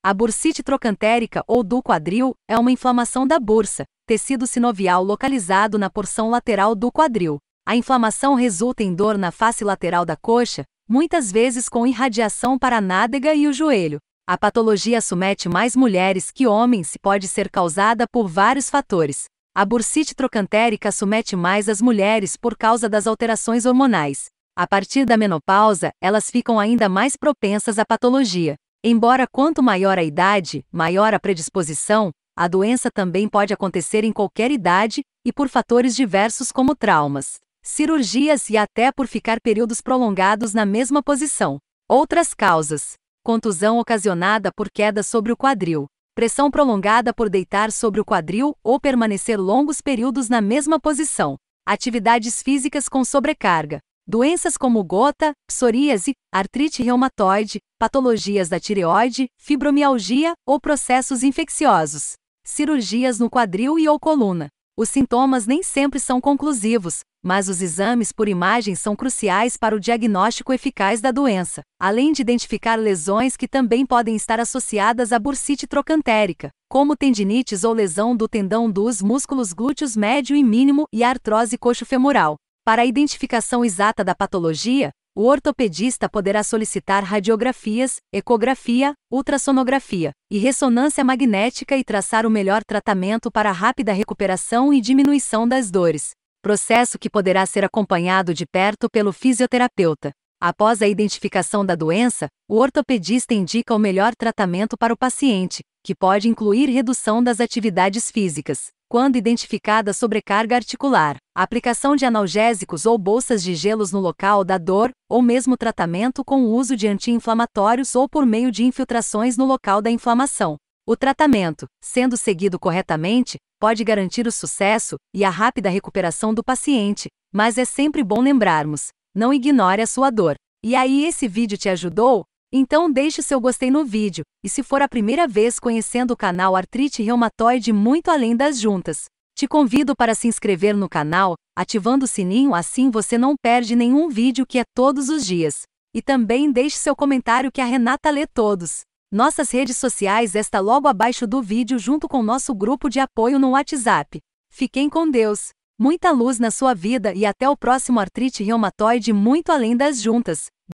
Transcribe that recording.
A bursite trocantérica ou do quadril é uma inflamação da bursa, tecido sinovial localizado na porção lateral do quadril. A inflamação resulta em dor na face lateral da coxa, muitas vezes com irradiação para a nádega e o joelho. A patologia somete mais mulheres que homens e pode ser causada por vários fatores. A bursite trocantérica somete mais as mulheres por causa das alterações hormonais. A partir da menopausa, elas ficam ainda mais propensas à patologia. Embora quanto maior a idade, maior a predisposição, a doença também pode acontecer em qualquer idade e por fatores diversos como traumas, cirurgias e até por ficar períodos prolongados na mesma posição. Outras causas: contusão ocasionada por queda sobre o quadril, pressão prolongada por deitar sobre o quadril ou permanecer longos períodos na mesma posição, atividades físicas com sobrecarga, Doenças como gota, psoríase, artrite reumatoide, patologias da tireoide, fibromialgia ou processos infecciosos. Cirurgias no quadril e ou coluna. Os sintomas nem sempre são conclusivos, mas os exames por imagem são cruciais para o diagnóstico eficaz da doença, além de identificar lesões que também podem estar associadas à bursite trocantérica, como tendinites ou lesão do tendão dos músculos glúteos médio e mínimo e artrose coxo-femoral. Para a identificação exata da patologia, o ortopedista poderá solicitar radiografias, ecografia, ultrassonografia e ressonância magnética e traçar o melhor tratamento para a rápida recuperação e diminuição das dores. Processo que poderá ser acompanhado de perto pelo fisioterapeuta. Após a identificação da doença, o ortopedista indica o melhor tratamento para o paciente, que pode incluir redução das atividades físicas, quando identificada sobrecarga articular, aplicação de analgésicos ou bolsas de gelos no local da dor, ou mesmo tratamento com o uso de anti-inflamatórios ou por meio de infiltrações no local da inflamação. O tratamento, sendo seguido corretamente, pode garantir o sucesso e a rápida recuperação do paciente, mas é sempre bom lembrarmos: não ignore a sua dor. E aí, esse vídeo te ajudou? Então deixe seu gostei no vídeo, e se for a primeira vez conhecendo o canal Artrite Reumatoide muito além das juntas, te convido para se inscrever no canal, ativando o sininho assim você não perde nenhum vídeo que é todos os dias. E também deixe seu comentário que a Renata lê todos. Nossas redes sociais está logo abaixo do vídeo junto com nosso grupo de apoio no WhatsApp. Fiquem com Deus! Muita luz na sua vida e até o próximo Artrite Reumatoide muito além das juntas.